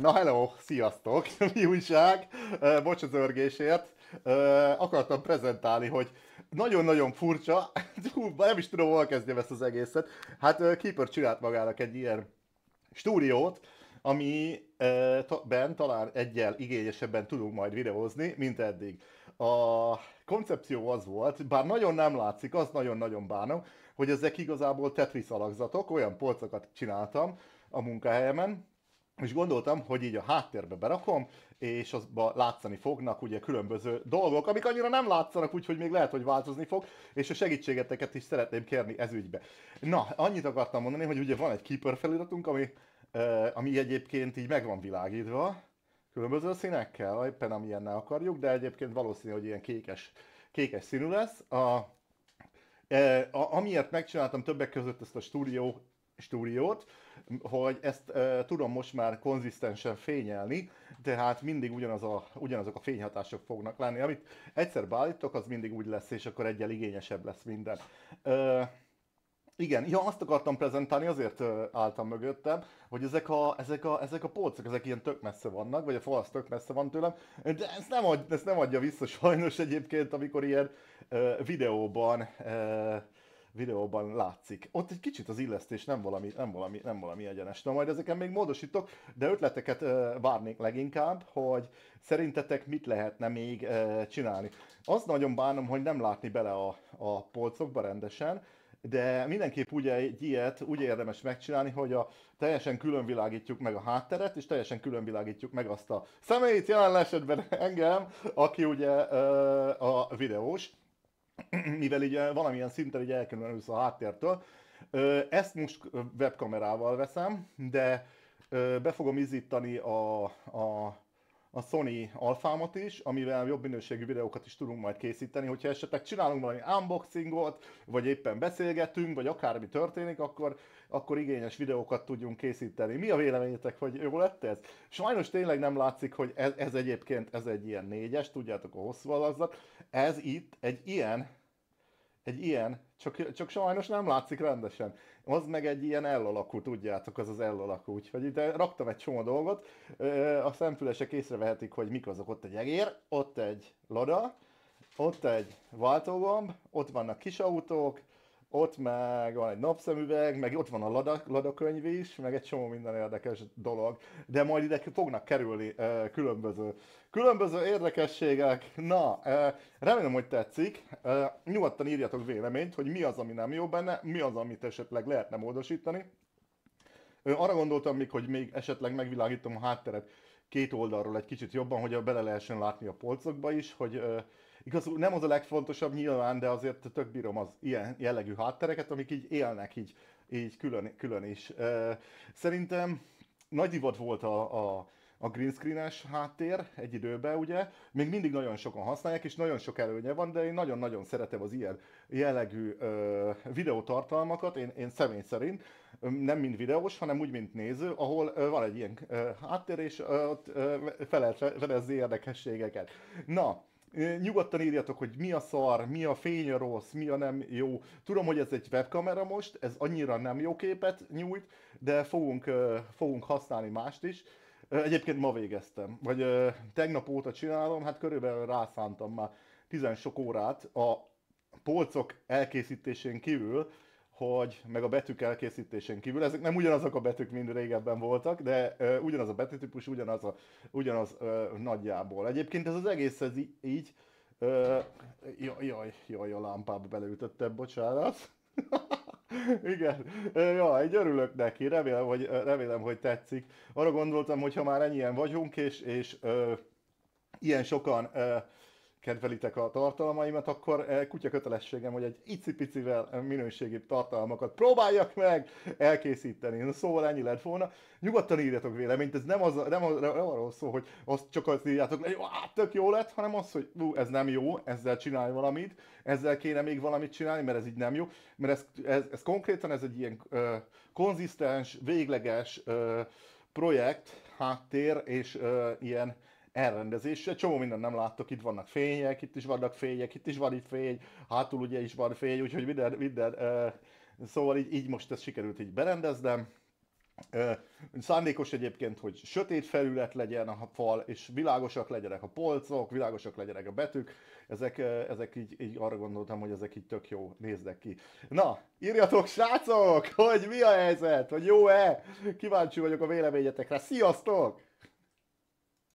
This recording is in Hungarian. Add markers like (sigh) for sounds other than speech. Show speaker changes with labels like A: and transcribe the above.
A: Na hello, sziasztok, (laughs) mi újság? Bocs az örgésért. Akartam prezentálni, hogy nagyon-nagyon furcsa, (laughs) Hú, nem is tudom, hol kezdjem ezt az egészet. Hát Keeper csinált magának egy ilyen stúdiót, ami ben talán egyel igényesebben tudunk majd videózni, mint eddig. A koncepció az volt, bár nagyon nem látszik, az nagyon-nagyon bánom, hogy ezek igazából Tetris alakzatok, olyan polcokat csináltam a munkahelyemen, és gondoltam, hogy így a háttérbe berakom, és azba látszani fognak ugye különböző dolgok, amik annyira nem látszanak, úgyhogy még lehet, hogy változni fog, és a segítségeteket is szeretném kérni ez ügybe. Na, annyit akartam mondani, hogy ugye van egy keeper feliratunk, ami, ami egyébként így meg van világítva, különböző színekkel, éppen amilyennel akarjuk, de egyébként valószínű, hogy ilyen kékes, kékes színű lesz. A, a, amiért megcsináltam többek között ezt a stúdió stúdiót, hogy ezt e, tudom most már konzisztensen fényelni, tehát mindig ugyanaz a, ugyanazok a fényhatások fognak lenni. Amit egyszer beállítok, az mindig úgy lesz, és akkor egyel igényesebb lesz minden. E, igen, ja, azt akartam prezentálni, azért álltam mögöttem, hogy ezek a, ezek a, ezek a polcok, ezek ilyen tök messze vannak, vagy a falasz tök messze van tőlem, de ezt nem, ad, ezt nem adja vissza sajnos egyébként, amikor ilyen ö, videóban ö, videóban látszik. Ott egy kicsit az illesztés nem valami, nem valami, nem valami egyenes. Na majd ezeken még módosítok, de ötleteket várnék leginkább, hogy szerintetek mit lehetne még csinálni. Azt nagyon bánom, hogy nem látni bele a, a polcokba rendesen, de mindenképp ugye egy ilyet úgy érdemes megcsinálni, hogy a teljesen külön világítjuk meg a hátteret, és teljesen külön világítjuk meg azt a személyt, jelen esetben (laughs) engem, aki ugye a videós, (clears throat) mivel így valamilyen szinten így elkülönülsz a háttértől. Ezt most webkamerával veszem, de be fogom izítani a, a a Sony alfámat is, amivel jobb minőségű videókat is tudunk majd készíteni, hogyha esetleg csinálunk valami unboxingot, vagy éppen beszélgetünk, vagy akármi történik, akkor, akkor igényes videókat tudjunk készíteni. Mi a véleményetek, hogy jó lett ez? Sajnos tényleg nem látszik, hogy ez, ez egyébként ez egy ilyen négyes, tudjátok a hosszú alakzat. ez itt egy ilyen, egy ilyen csak, csak sajnos nem látszik rendesen. Az meg egy ilyen ellalakú, tudjátok, az az ellalakú. Úgyhogy ide raktam egy csomó dolgot, a szemfülesek észrevehetik, hogy mik azok. Ott egy egér, ott egy lada, ott egy váltógomb, ott vannak kis autók, ott meg van egy napszemüveg, meg ott van a Lada, Lada könyv is, meg egy csomó minden érdekes dolog. De majd ide fognak kerülni e, különböző, különböző érdekességek. Na, e, remélem, hogy tetszik. E, nyugodtan írjatok véleményt, hogy mi az, ami nem jó benne, mi az, amit esetleg lehetne módosítani. Arra gondoltam még, hogy még esetleg megvilágítom a hátteret két oldalról egy kicsit jobban, hogy bele lehessen látni a polcokba is, hogy uh, nem az a legfontosabb nyilván, de azért tök bírom az ilyen jellegű háttereket, amik így élnek így, így külön, külön is. Uh, szerintem nagy divat volt a, a a green screenes háttér egy időben, ugye, még mindig nagyon sokan használják, és nagyon sok előnye van, de én nagyon-nagyon szeretem az ilyen jellegű ö, videótartalmakat, én, én személy szerint, nem mind videós, hanem úgy, mint néző, ahol ö, van egy ilyen ö, háttér, és ö, ott ö, érdekességeket. Na, nyugodtan írjatok, hogy mi a szar, mi a fény a rossz, mi a nem jó. Tudom, hogy ez egy webkamera most, ez annyira nem jó képet nyújt, de fogunk, fogunk használni mást is. Egyébként ma végeztem, vagy ö, tegnap óta csinálom, hát körülbelül rászántam már tizen sok órát a polcok elkészítésén kívül, hogy meg a betűk elkészítésén kívül, ezek nem ugyanazok a betűk, mint régebben voltak, de ö, ugyanaz a betűtípus, ugyanaz, a, ugyanaz ö, nagyjából. Egyébként ez az egész ez í- így, ö, jaj, jaj, jaj, a lámpába beleütöttem, bocsánat. (laughs) Igen. Ja, egy örülök neki, remélem hogy, remélem, hogy tetszik. Arra gondoltam, hogy ha már ennyien vagyunk, és, és ö, ilyen sokan ö, kedvelitek a tartalmaimat, akkor eh, kutya kötelességem, hogy egy icipicivel minőségibb tartalmakat próbáljak meg elkészíteni. Szóval ennyi lett volna. Nyugodtan írjatok véleményt, ez nem, az, nem, az, nem arról szó, hogy azt csak azt írjátok, hogy hát tök jó lett, hanem az, hogy ú, ez nem jó, ezzel csinálj valamit, ezzel kéne még valamit csinálni, mert ez így nem jó. Mert ez, ez, ez konkrétan ez egy ilyen ö, konzisztens, végleges ö, projekt, háttér és ö, ilyen egy Csomó mindent nem láttok, itt vannak fények, itt is vannak fények, itt is van itt fény, hátul ugye is van fény, úgyhogy minden, minden uh, szóval így, így most ezt sikerült így berendeznem. Uh, szándékos egyébként, hogy sötét felület legyen a fal, és világosak legyenek a polcok, világosak legyenek a betűk. Ezek, uh, ezek így, így arra gondoltam, hogy ezek így tök jó néznek ki. Na, írjatok srácok, hogy mi a helyzet, hogy jó-e? Kíváncsi vagyok a véleményetekre. Sziasztok!